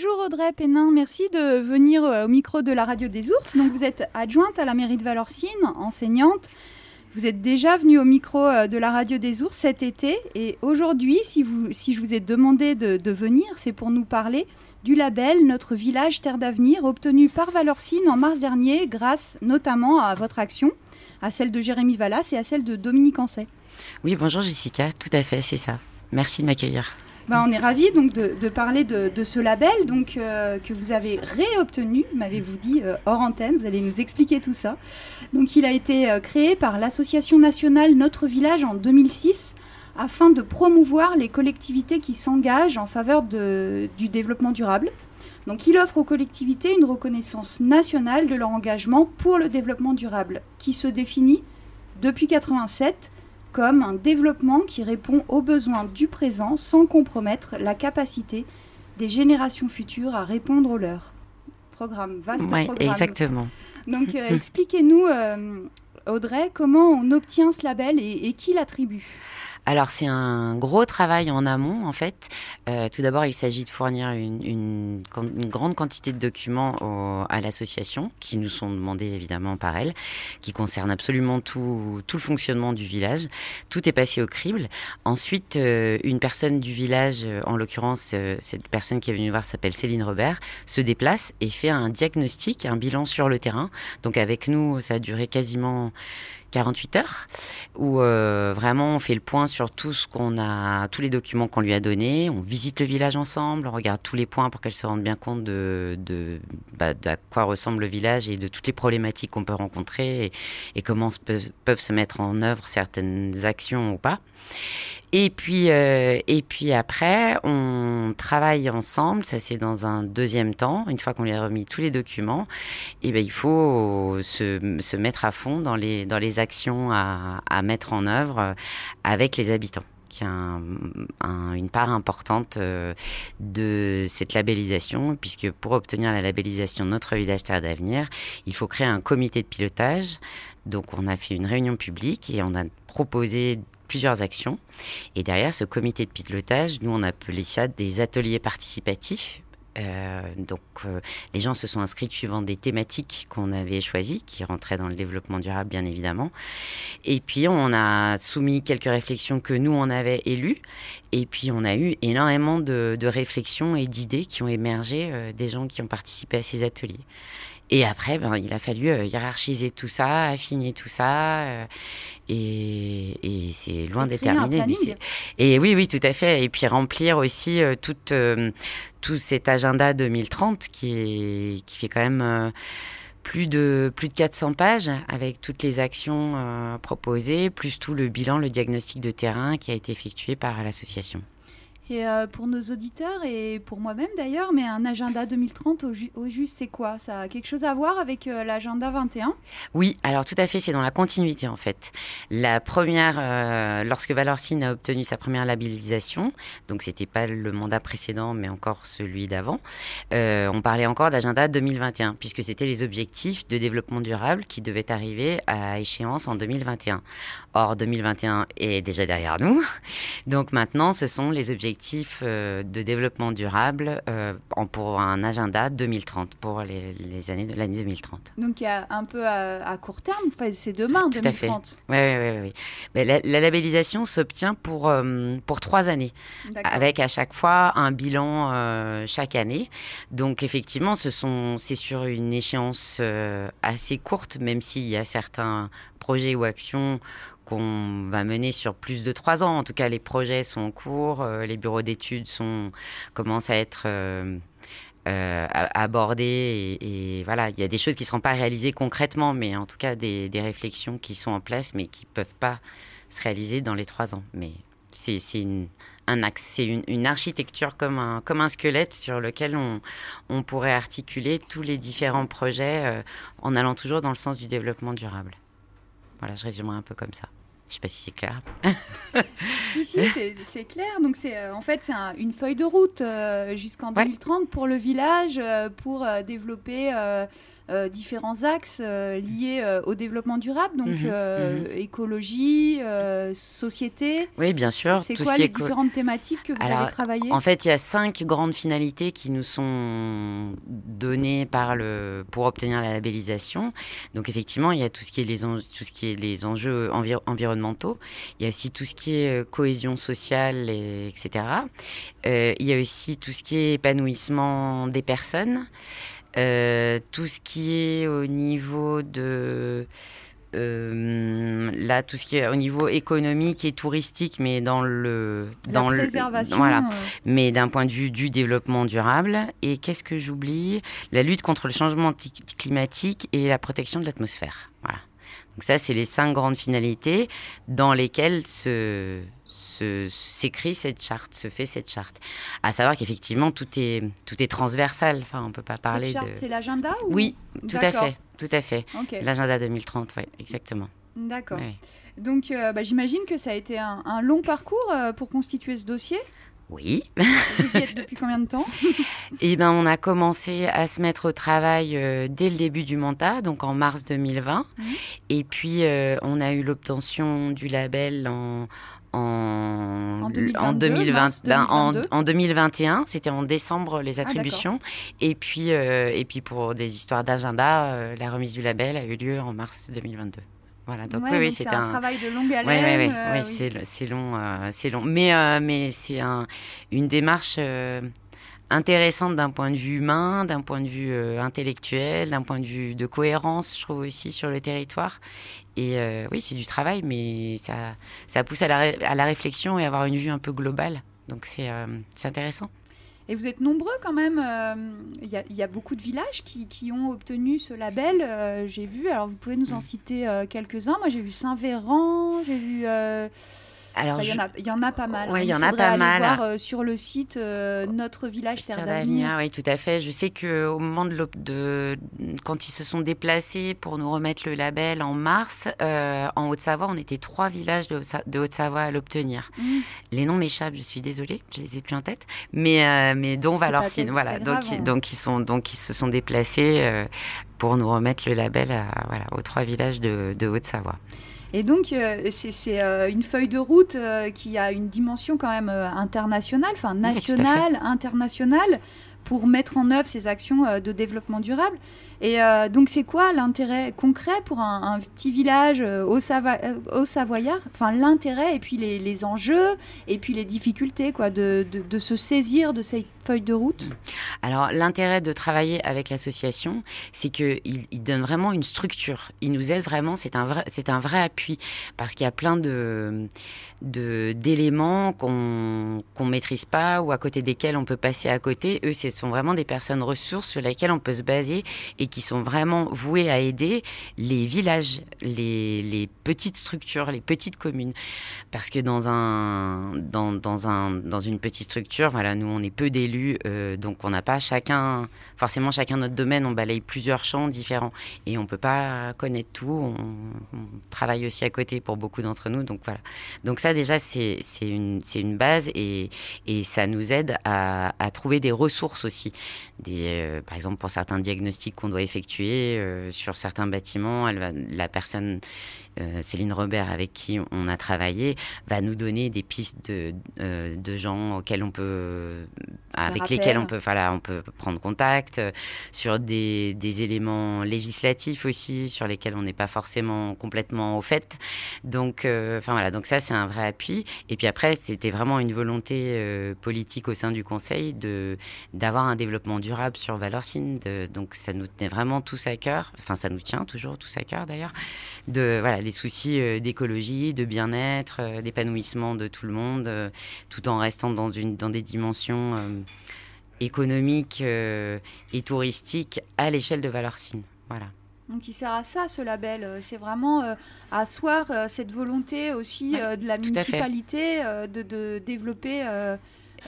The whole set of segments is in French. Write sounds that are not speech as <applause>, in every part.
Bonjour Audrey Pénin, merci de venir euh, au micro de la radio des ours. Donc vous êtes adjointe à la mairie de Valorcine, enseignante. Vous êtes déjà venue au micro euh, de la radio des ours cet été et aujourd'hui, si, si je vous ai demandé de, de venir, c'est pour nous parler du label Notre village Terre d'avenir obtenu par Valorcine en mars dernier grâce notamment à votre action, à celle de Jérémy Vallas et à celle de Dominique Ancet. Oui, bonjour Jessica, tout à fait, c'est ça. Merci de m'accueillir. Bah, on est ravis donc, de, parler de, ce label donc, euh, que vous avez réobtenu, m'avez-vous dit, euh, hors antenne. Vous allez nous expliquer tout ça. Donc, il a été euh, créé par l'Association nationale Notre Village en 2006 afin de promouvoir les collectivités qui s'engagent en faveur du développement durable. Donc, il offre aux collectivités une reconnaissance nationale de leur engagement pour le développement durable qui se définit depuis 1987 comme un développement qui répond aux besoins du présent sans compromettre la capacité des générations futures à répondre aux leurs. Programme, vaste Exactement. Donc euh, <laughs> expliquez-nous, euh, Audrey, comment on obtient ce label et qui l'attribue alors c'est un gros travail en amont en fait. Euh, tout d'abord, il s'agit de fournir une, une, grande quantité de documents à l'association qui nous sont demandés évidemment par elle, qui concernent absolument tout, tout le fonctionnement du village. Tout est passé au crible. Ensuite, euh, une personne du village, euh, en l'occurrence cette personne qui est venue nous voir s'appelle Céline Robert, se déplace et fait un diagnostic, un bilan sur le terrain. Donc avec nous, ça a duré quasiment 48 heures, où euh, vraiment on fait le point sur tout ce qu'on a, tous les documents qu'on lui a donnés, on visite le village ensemble, on regarde tous les points pour qu'elle se rende bien compte de, bah, à quoi ressemble le village et de toutes les problématiques qu'on peut rencontrer et, comment se peuvent se mettre en œuvre certaines actions ou pas. Et puis, euh, et puis après, on travaille ensemble. Ça, c'est dans un deuxième temps. Une fois qu'on lui a remis tous les documents, et eh ben, il faut se, se, mettre à fond dans les, dans les actions à, à mettre en œuvre avec les habitants qui a une part importante euh, de cette labellisation, puisque pour obtenir la labellisation de Notre Village Terre d'Avenir, il faut créer un comité de pilotage. Donc on a fait une réunion publique et on a proposé plusieurs actions. Et derrière ce comité de pilotage, nous on appelait ça des ateliers participatifs. Euh, donc euh, les gens se sont inscrits suivant des thématiques qu'on avait choisies, qui rentraient dans le développement durable bien évidemment. Et puis on a soumis quelques réflexions que nous on avait élues. Et puis on a eu énormément de, réflexions et d'idées qui ont émergé euh, des gens qui ont participé à ces ateliers. Et après, ben, il a fallu euh, hiérarchiser tout ça, affiner tout ça. Euh, et, c'est loin d'être terminé. Et oui, oui, tout à fait. Et puis remplir aussi euh, tout, cet agenda 2030 qui, qui fait quand même plus de plus de 400 pages avec toutes les actions proposées, plus tout le bilan, le diagnostic de terrain qui a été effectué par l'association. Euh, pour nos auditeurs et pour moi-même d'ailleurs, mais un agenda 2030 au, juste, c'est quoi Ça a quelque chose à voir avec euh, l'agenda 21 Oui, alors tout à fait, c'est dans la continuité en fait. La première, euh, lorsque Valorcine a obtenu sa première labellisation, donc c'était pas le mandat précédent, mais encore celui d'avant, on parlait encore d'agenda 2021, puisque c'était les objectifs de développement durable qui devaient arriver à échéance en 2021. Or, 2021 est déjà derrière nous, donc maintenant ce sont les objectifs euh, de développement durable euh, pour un agenda 2030, pour les, années de l'année 2030. Donc il y a un peu à, court terme, c'est demain, Tout 2030. À fait. Oui, oui, oui. Mais la, labellisation s'obtient pour, euh, pour trois années, avec à chaque fois un bilan chaque année. Donc effectivement, ce sont, c'est sur une échéance assez courte, même s'il y a certains projets ou actions qu'on va mener sur plus de trois ans. En tout cas, les projets sont en cours, euh, les bureaux d'études sont, commencent à être euh, euh, abordés. Et, voilà, il y a des choses qui ne seront pas réalisées concrètement, mais en tout cas des, réflexions qui sont en place, mais qui ne peuvent pas se réaliser dans les trois ans. Mais c'est une, un axe, c'est une, architecture comme un, comme un squelette sur lequel on, pourrait articuler tous les différents projets en allant toujours dans le sens du développement durable. Voilà, je résumerai un peu comme ça. Je sais pas si c'est clair. <laughs> si, si, c'est clair. Donc, c'est euh, en fait, c'est une feuille de route euh, jusqu'en 2030 pour le village, euh, pour développer euh, différents axes euh, liés euh, au développement durable, donc mhm, mhm. écologie, société. Oui, bien sûr. C'est quoi les différentes thématiques que vous avez travaillées En fait, il y a cinq grandes finalités qui nous sont données par le pour obtenir la labellisation. Donc effectivement, il y a tout ce qui est les tout ce qui est les enjeux environnementaux. Il y a aussi tout ce qui est cohésion sociale, et... etc. il y a aussi tout ce qui est épanouissement des personnes. Euh, tout ce qui est au niveau de euh, là tout ce qui est au niveau économique et touristique mais dans le dans le voilà euh. mais d'un point de vue du développement durable et qu'est-ce que j'oublie la lutte contre le changement climatique et la protection de l'atmosphère voilà donc ça c'est les cinq grandes finalités dans lesquelles se s'écrit cette charte, se fait cette charte. À savoir qu'effectivement, tout est, tout est transversal. Enfin, on peut pas parler cette charte, de... c'est l'agenda Oui, tout à fait, tout à fait. L'agenda 2030, ouais exactement. D'accord. Donc, euh, bah, j'imagine que ça a été un, long parcours euh, pour constituer ce dossier. Oui. <laughs> depuis combien de temps Eh bien, on a commencé à se mettre au travail euh, dès le début du mandat, donc en mars 2020. Et puis, on a eu l'obtention du label en, en, 2020, en, 2021, ben, c'était en décembre les ah, attributions. et, puis, euh, et puis pour des histoires d'agenda, euh, la remise du label a eu lieu en mars 2022. Voilà, donc oui, c'est un, travail de longue haleine. Euh, oui, c'est long, c'est long. Mais, mais c'est un, une démarche intéressante d'un point de vue humain, d'un point de vue euh, intellectuel, d'un point de vue de cohérence, je trouve aussi sur le territoire. Et euh, oui, c'est du travail, mais ça, ça pousse à la, à la, réflexion et avoir une vue un peu globale. Donc c'est euh, intéressant. Et vous êtes nombreux quand même. Il y, y, a beaucoup de villages qui, qui ont obtenu ce label. j'ai vu. Alors vous pouvez nous en mm. citer quelques-uns. Moi j'ai vu Saint-Véran, j'ai vu. Bah, il y, en a pas mal. Hein. il y Voir, euh, sur le site euh, Notre Village Terre, Terre Oui, tout à fait. Je sais qu'au moment de, Quand ils se sont déplacés pour nous remettre le label en mars, euh, en Haute-Savoie, on était trois villages de Haute-Savoie à l'obtenir. Mmh. Les noms m'échappent, je suis désolée, je les ai plus en tête. Mais, mais dont Valorcine, voilà. donc, hein. donc, ils sont, donc ils se sont déplacés pour nous remettre le label voilà, aux trois villages de, de Haute-Savoie. Et donc, euh, c'est euh, une feuille de route euh, qui a une dimension quand même internationale, enfin nationale, internationale, pour mettre en œuvre ces actions de développement durable. Et donc, c'est quoi l'intérêt concret pour un, petit village au, au, Savoyard Enfin, l'intérêt et puis les, les, enjeux et puis les difficultés quoi, de, de, de se saisir de cette feuille de route mmh. Alors l'intérêt de travailler avec l'association, c'est qu'il il donne vraiment une structure. Il nous aide vraiment, c'est un, vrai, un vrai appui, parce qu'il y a plein de d'éléments qu'on ne maîtrise pas ou à côté desquels on peut passer à côté. Eux, ce sont vraiment des personnes ressources sur lesquelles on peut se baser et qui sont vraiment vouées à aider les villages, les, petites structures, les petites communes. Parce que dans, un, dans, un, dans une petite structure, voilà, nous, on est peu d'élus, euh, donc on n'a chacun, forcément chacun notre domaine, on balaye plusieurs champs différents et on peut pas connaître tout. On, travaille aussi à côté pour beaucoup d'entre nous, donc voilà. Donc ça déjà c'est une, une base et, ça nous aide à, trouver des ressources aussi. Des, euh, par exemple pour certains diagnostics qu'on doit effectuer euh, sur certains bâtiments, la personne euh, Céline Robert, avec qui on a travaillé, va nous donner des pistes de, euh, gens auxquels on peut, avec lesquels on peut, voilà, on peut prendre contact, euh, sur des, éléments législatifs aussi, sur lesquels on n'est pas forcément complètement au fait. Donc, enfin voilà, donc ça c'est un vrai appui. Et puis après, c'était vraiment une volonté politique au sein du Conseil de d'avoir un développement durable sur Valorcine. donc ça nous tenait vraiment tous à cœur. Enfin, ça nous tient toujours tous à cœur d'ailleurs. De voilà soucis euh, d'écologie, de bien-être, euh, d'épanouissement de tout le monde, euh, tout en restant dans, une, dans des dimensions économiques et touristiques à l'échelle de Valorcine. Voilà. Donc il sert à ça ce label, c'est vraiment asseoir cette volonté aussi de la municipalité de, de, développer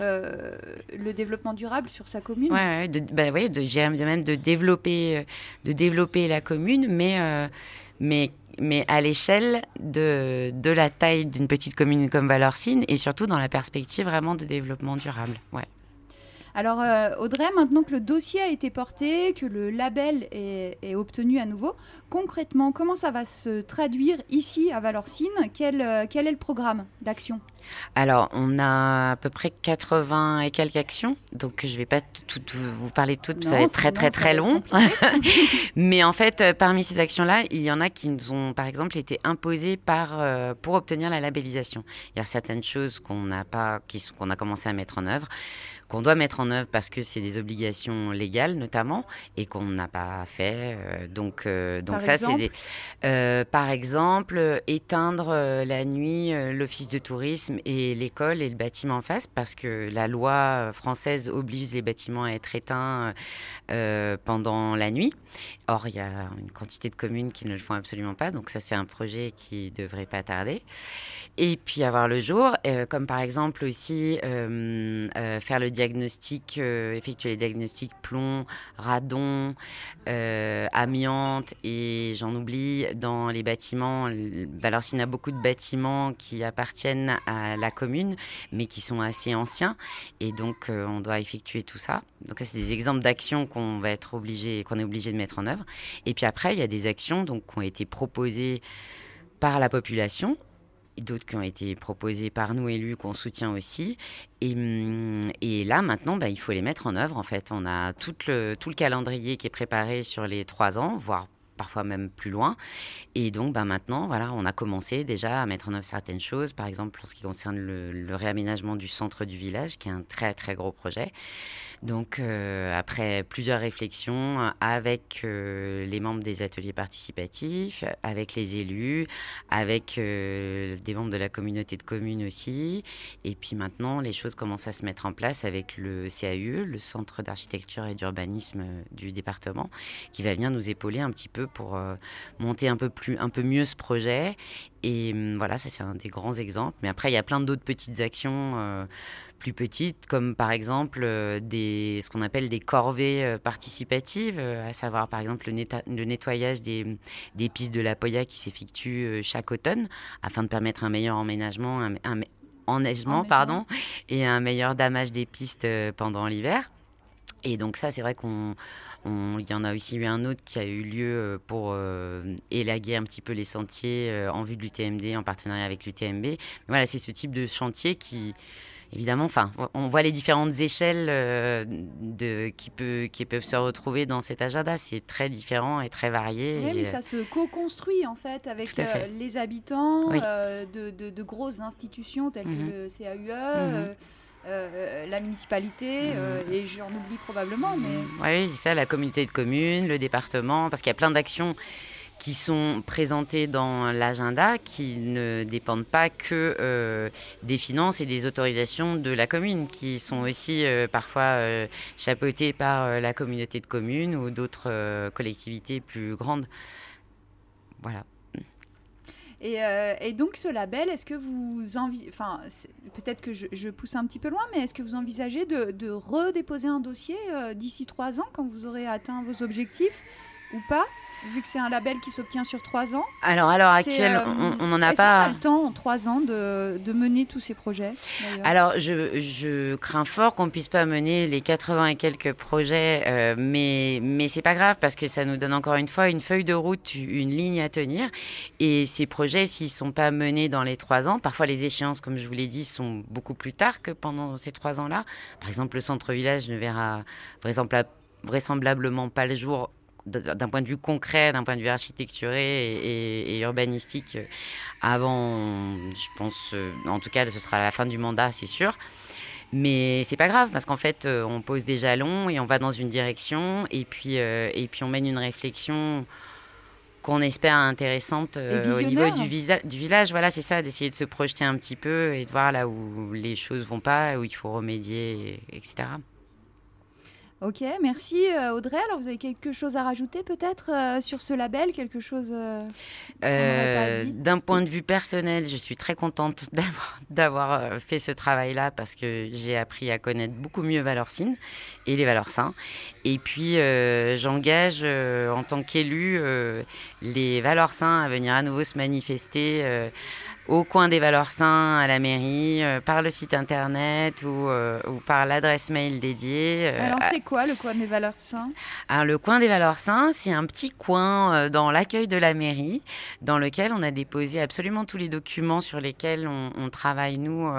euh, le développement durable sur sa commune. Oui, de, bah, de, même de développer, euh, de développer la commune, mais, euh, mais, mais à l'échelle de, de la taille d'une petite commune comme Valorcine et surtout dans la perspective vraiment de développement durable. Ouais. Alors euh, Audrey, maintenant que le dossier a été porté, que le label est, obtenu à nouveau, concrètement, comment ça va se traduire ici à Valorcine quel, euh, quel est le programme d'action alors, on a à peu près 80 et quelques actions, donc je ne vais pas vous parler de toutes, ça va être très très très long. <laughs> Mais en fait, euh, parmi ces actions-là, il y en a qui nous ont, par exemple, été imposées par, pour obtenir la labellisation. Il y a certaines choses qu'on n'a pas, qu'on a commencé à mettre en œuvre qu'on doit mettre en œuvre parce que c'est des obligations légales notamment et qu'on n'a pas fait. Euh, donc, euh, donc ça, c'est des. Euh, par exemple, éteindre la nuit l'office de tourisme et l'école et le bâtiment en face parce que la loi française oblige les bâtiments à être éteints pendant la nuit. Or, il y a une quantité de communes qui ne le font absolument pas. Donc ça, c'est un projet qui devrait pas tarder. Et puis avoir le jour, comme par exemple aussi faire le diagnostics, euh, effectuer les diagnostics plomb, radon, euh, amiante et j'en oublie dans les bâtiments. Alors s'il y a beaucoup de bâtiments qui appartiennent à la commune, mais qui sont assez anciens. Et donc, euh, on doit effectuer tout ça. Donc, c'est des exemples d'actions qu'on va être obligé, qu'on est obligé de mettre en œuvre. Et puis après, il y a des actions donc, qui ont été proposées par la population d'autres qui ont été proposés par nous élus, qu'on soutient aussi. Et, mm, là, maintenant, bah, il faut les mettre en œuvre. En fait, on a tout le, tout le calendrier qui est préparé sur les trois ans, voire parfois même plus loin. Et donc, ben maintenant, voilà, on a commencé déjà à mettre en œuvre certaines choses. Par exemple, en ce qui concerne le réaménagement du centre du village, qui est un très très gros projet. Donc euh, après plusieurs réflexions euh, avec euh, les membres des ateliers participatifs, avec les élus, avec des membres de la communauté de communes aussi. Et puis maintenant, les choses commencent à se mettre en place avec le CAU, le Centre d'architecture et d'urbanisme du département, qui va venir nous épauler un petit peu pour monter un peu, plus, un peu mieux ce projet. Et hum, voilà, ça c'est un des grands exemples. Mais après, il y a plein d'autres petites actions plus petites, comme par exemple euh, des, ce qu'on appelle des corvées euh, participatives, euh, à savoir par exemple le, nettoyage des, pistes de la Poya qui s'effectue chaque automne, afin de permettre un meilleur emménagement, un, enneigement, pardon, et un meilleur damage des pistes pendant l'hiver. Et donc ça, c'est vrai qu'on, y en a aussi eu un autre qui a eu lieu pour élaguer un petit peu les sentiers en vue de l'UTMD en partenariat avec l'UTMB. Voilà, c'est ce type de chantier qui, évidemment, enfin, on voit les différentes échelles euh, qui, peuvent se retrouver dans cet agenda. C'est très différent et très varié. mais euh, ça se co-construit en fait avec euh, les habitants de, grosses institutions telles que mhm. le CAUE. la municipalité, mhm. et j'en oublie probablement. Mais... Oui, ça, la communauté de communes, le département, parce qu'il y a plein d'actions qui sont présentés dans l'agenda, qui ne dépendent pas que euh, des finances et des autorisations de la commune, qui sont aussi euh, parfois euh, chapeautées par la communauté de communes ou d'autres collectivités plus grandes. Voilà. Et, donc ce label, est-ce que vous envisagez, enfin peut-être que je, pousse un petit peu loin, mais est-ce que vous envisagez de, redéposer un dossier d'ici trois ans quand vous aurez atteint vos objectifs ou pas vu que c'est un label qui s'obtient sur trois ans. Alors, à l'heure actuelle, euh, on n'en a pas. A le temps en trois ans de, mener tous ces projets Alors, je, crains fort qu'on ne puisse pas mener les 80 et quelques projets, euh, mais, mais c'est pas grave parce que ça nous donne encore une fois une feuille de route, une ligne à tenir. Et ces projets, s'ils ne sont pas menés dans les trois ans, parfois les échéances, comme je vous l'ai dit, sont beaucoup plus tard que pendant ces trois ans-là. Par exemple, le centre-village ne verra, par exemple, vraisemblablement pas le jour d'un point de vue concret, d'un point de vue architecturé et, urbanistique euh, avant, je pense, euh, en tout cas, ce sera la fin du mandat, c'est sûr. Mais c'est pas grave parce qu'en fait, euh, on pose des jalons et on va dans une direction et puis, et puis on mène une réflexion qu'on espère intéressante au niveau du, village. Voilà, c'est ça, d'essayer de se projeter un petit peu et de voir là où les choses vont pas, où il faut remédier, etc. Ok, merci euh, Audrey. Alors vous avez quelque chose à rajouter peut-être euh, sur ce label, quelque chose euh, D'un point de vue personnel, je suis très contente <laughs> d'avoir fait ce travail-là parce que j'ai appris à connaître beaucoup mieux Valorcine et les saines. Et puis j'engage en tant qu'élu les saines à venir à nouveau se manifester au coin des valeurs saines à la mairie, euh, par le site internet ou, euh, par l'adresse mail dédiée. Euh, Alors c'est quoi le coin des valeurs saines Alors le coin des valeurs saines, c'est un petit coin dans l'accueil de la mairie dans lequel on a déposé absolument tous les documents sur lesquels on, on travaille nous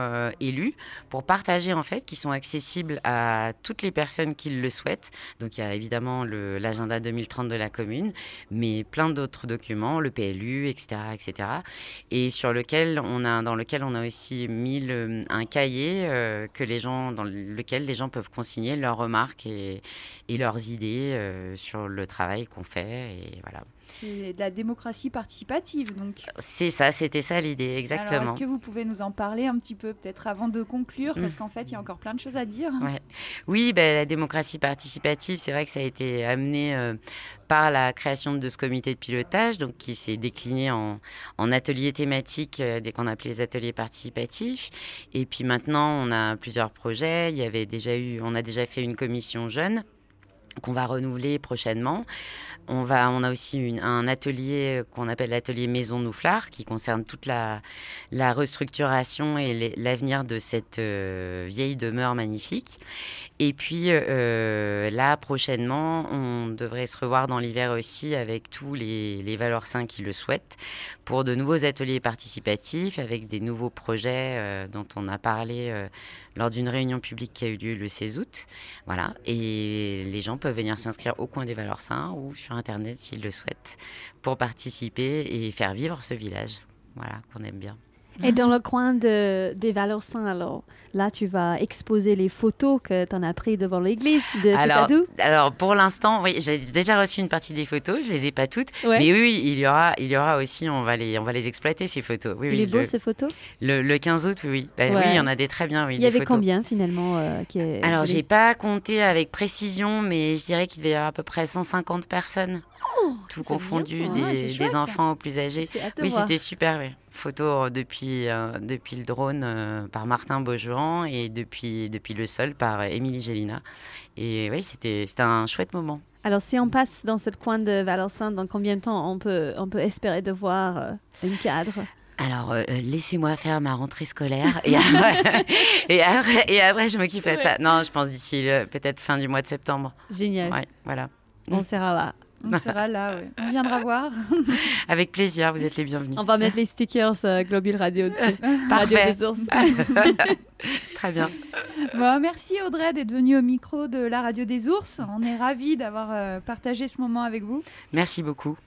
élus pour partager en fait qui sont accessibles à toutes les personnes qui le souhaitent. Donc il y a évidemment l'agenda 2030 de la commune, mais plein d'autres documents, le PLU, etc., etc. Et sur lequel on a, dans lequel on a aussi mis un cahier euh, que les gens, dans lequel les gens peuvent consigner leurs remarques et, leurs idées euh, sur le travail qu'on fait. Et voilà. C'est de la démocratie participative, donc. C'est ça, c'était ça l'idée, exactement. est-ce que vous pouvez nous en parler un petit peu, peut-être avant de conclure, parce mm. qu'en fait, il y a encore plein de choses à dire. Oui, bah, la démocratie participative, c'est vrai que ça a été amené euh, par la création de ce comité de pilotage, donc qui s'est décliné en, ateliers thématiques, euh, dès qu'on appelait les ateliers participatifs. Et puis maintenant, on a plusieurs projets. Il y avait déjà eu, on a déjà fait une commission jeune qu'on va renouveler prochainement. On, va, on a aussi un atelier euh, qu'on appelle l'atelier Maison Nouflard qui concerne toute la, restructuration et l'avenir de cette euh, vieille demeure magnifique. Et puis euh, là, prochainement, on devrait se revoir dans l'hiver aussi avec tous les, valeurs sains qui le souhaitent pour de nouveaux ateliers participatifs avec des nouveaux projets dont on a parlé lors d'une réunion publique qui a eu lieu le 16 août. Voilà, et les gens peuvent venir s'inscrire au coin des Valeurs saints ou sur Internet s'ils le souhaitent pour participer et faire vivre ce village voilà, qu'on aime bien. Et dans le coin de, des valeurs saintes, alors, là, tu vas exposer les photos que tu en as prises devant l'église de alors, Alors, pour l'instant, oui, j'ai déjà reçu une partie des photos, je les ai pas toutes. Mais oui, il y, aura, il y aura aussi, on va les, on va les exploiter, ces photos. Oui, il oui, est beau, ces photos le, 15 août, oui. Bah, oui, il y en a des très bien, oui. Il y avait combien, finalement euh, qui est... Alors, j'ai pas compté avec précision, mais je dirais qu'il devait y avoir à peu près 150 personnes tout confondu, des, enfants aux plus âgés. Oui, c'était super. Photos Photo euh, depuis, euh, depuis le drone euh, par Martin Beaujean et depuis, depuis le sol par Émilie Gelina. Et oui, c'était un chouette moment. Alors, si on passe dans cette coin de Valenciennes, dans combien de temps on peut, on peut espérer de voir euh, cadre alors, laissez-moi faire ma rentrée scolaire et, après, <laughs> et, je m'occuperai de ça. Non, je pense d'ici peut-être fin du mois de septembre. Génial. voilà. On sera là. On sera là, on viendra <laughs> voir. Avec plaisir, vous êtes les bienvenus. On va mettre les stickers euh, Global Radio, <laughs> Radio des ours. <laughs> Très bien. Bon, merci Audrey d'être venue au micro de la Radio des Ours. On est ravis d'avoir euh, partagé ce moment avec vous. Merci beaucoup.